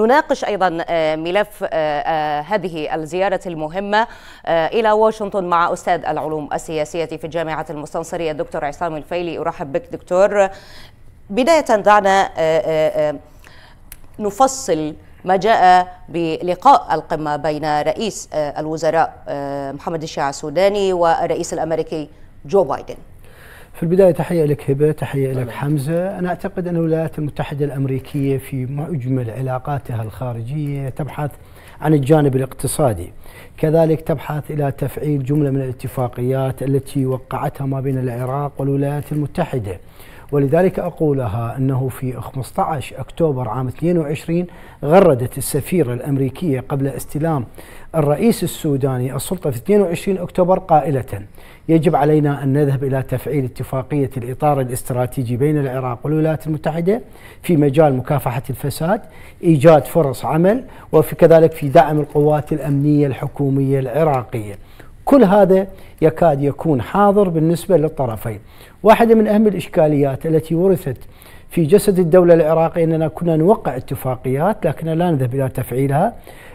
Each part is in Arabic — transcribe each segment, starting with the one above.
نناقش ايضا آه، ملف آه، آه، هذه الزياره المهمه الى واشنطن مع استاذ العلوم السياسيه في الجامعه المستنصريه الدكتور عصام الفيلي ارحب بك دكتور بدايه دعنا نفصل ما جاء بلقاء القمه بين رئيس الوزراء محمد الشيع السوداني والرئيس الامريكي جو بايدن في البداية تحية لك هبة تحية لك حمزة أنا أعتقد أن الولايات المتحدة الأمريكية في مجمل علاقاتها الخارجية تبحث عن الجانب الاقتصادي كذلك تبحث إلى تفعيل جملة من الاتفاقيات التي وقعتها ما بين العراق والولايات المتحدة ولذلك أقولها أنه في 15 أكتوبر عام 22 غردت السفيرة الأمريكية قبل استلام الرئيس السوداني السلطة في 22 أكتوبر قائلة يجب علينا أن نذهب إلى تفعيل اتفاقية الإطار الاستراتيجي بين العراق والولايات المتحدة في مجال مكافحة الفساد إيجاد فرص عمل وكذلك في دعم القوات الأمنية الحكومية العراقية كل هذا يكاد يكون حاضر بالنسبة للطرفين واحدة من أهم الإشكاليات التي ورثت في جسد الدولة العراقية أننا كنا نوقع اتفاقيات لكننا لا نذهب إلى تفعيلها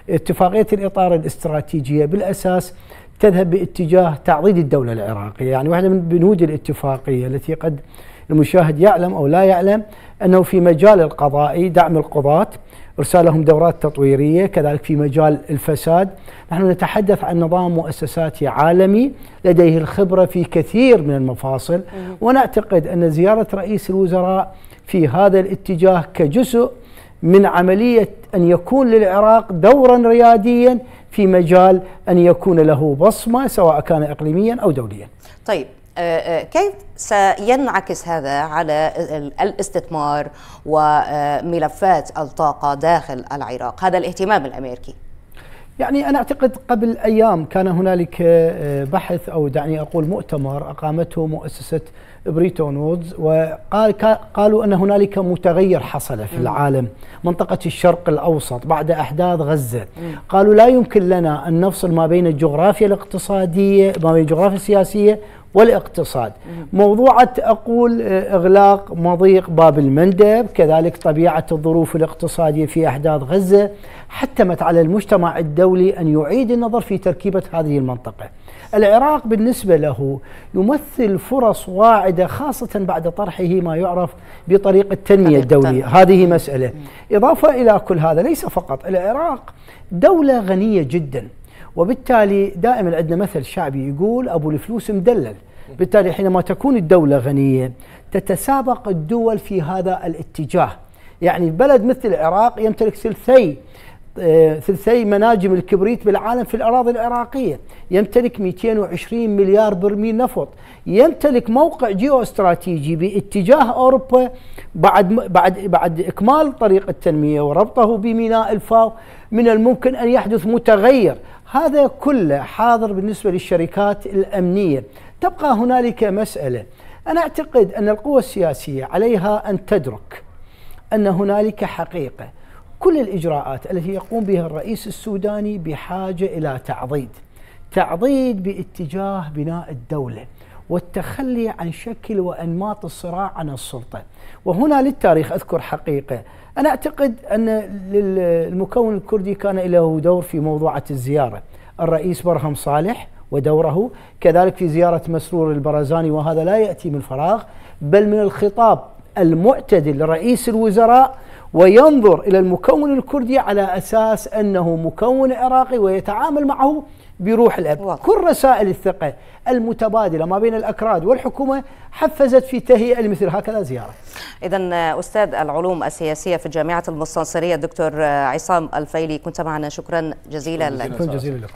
اتفاقية الإطار الاستراتيجية بالأساس تذهب باتجاه تعضيد الدولة العراقية يعني واحدة من بنود الاتفاقية التي قد المشاهد يعلم أو لا يعلم أنه في مجال القضائي دعم القضاة إرسالهم دورات تطويرية كذلك في مجال الفساد نحن نتحدث عن نظام مؤسساتي عالمي لديه الخبرة في كثير من المفاصل ونعتقد أن زيارة رئيس الوزراء في هذا الاتجاه كجزء من عملية أن يكون للعراق دورا رياديا في مجال أن يكون له بصمة سواء كان إقليميا أو دوليا طيب آه، آه، كيف سينعكس هذا على الاستثمار وملفات الطاقة داخل العراق هذا الاهتمام الأمريكي يعني أنا أعتقد قبل أيام كان هنالك آه، بحث أو دعني أقول مؤتمر أقامته مؤسسة بريتون وودز وقال قالوا أن هنالك متغير حصل في العالم منطقة الشرق الأوسط بعد أحداث غزة قالوا لا يمكن لنا أن نفصل ما بين الجغرافيا الاقتصادية ما بين الجغرافيا السياسية والاقتصاد موضوعة أقول آه، إغلاق مضيق باب المندب كذلك طبيعة الظروف الاقتصادية في أحداث غزة حتمت على المجتمع الدولي أن يعيد النظر في تركيبة هذه المنطقة العراق بالنسبة له يمثل فرص واعدة خاصة بعد طرحه ما يعرف بطريق التنمية الدولية هذه مسألة إضافة إلى كل هذا ليس فقط العراق دولة غنية جداً وبالتالي دائما عندنا مثل شعبي يقول ابو الفلوس مدلل بالتالي حينما تكون الدوله غنيه تتسابق الدول في هذا الاتجاه يعني بلد مثل العراق يمتلك ثلثي آه، ثلثي مناجم الكبريت بالعالم في الأراضي العراقية يمتلك 220 مليار برميل نفط يمتلك موقع جيو استراتيجي باتجاه أوروبا بعد, بعد, بعد إكمال طريق التنمية وربطه بميناء الفاو من الممكن أن يحدث متغير هذا كله حاضر بالنسبة للشركات الأمنية تبقى هنالك مسألة أنا أعتقد أن القوى السياسية عليها أن تدرك أن هنالك حقيقة كل الإجراءات التي يقوم بها الرئيس السوداني بحاجة إلى تعضيد تعضيد باتجاه بناء الدولة والتخلي عن شكل وانماط الصراع عن السلطه، وهنا للتاريخ اذكر حقيقه، انا اعتقد ان المكون الكردي كان له دور في موضوعه الزياره، الرئيس برهم صالح ودوره، كذلك في زياره مسرور البرزاني وهذا لا ياتي من فراغ، بل من الخطاب المعتدل لرئيس الوزراء وينظر إلى المكون الكردي على أساس أنه مكون عراقي ويتعامل معه بروح الأب واضح. كل رسائل الثقة المتبادلة ما بين الأكراد والحكومة حفزت في تهيئة لمثل هكذا زيارة إذا أستاذ العلوم السياسية في جامعة المستنصرية الدكتور عصام الفيلي كنت معنا شكرا جزيلا لك شكرا جزيلا لك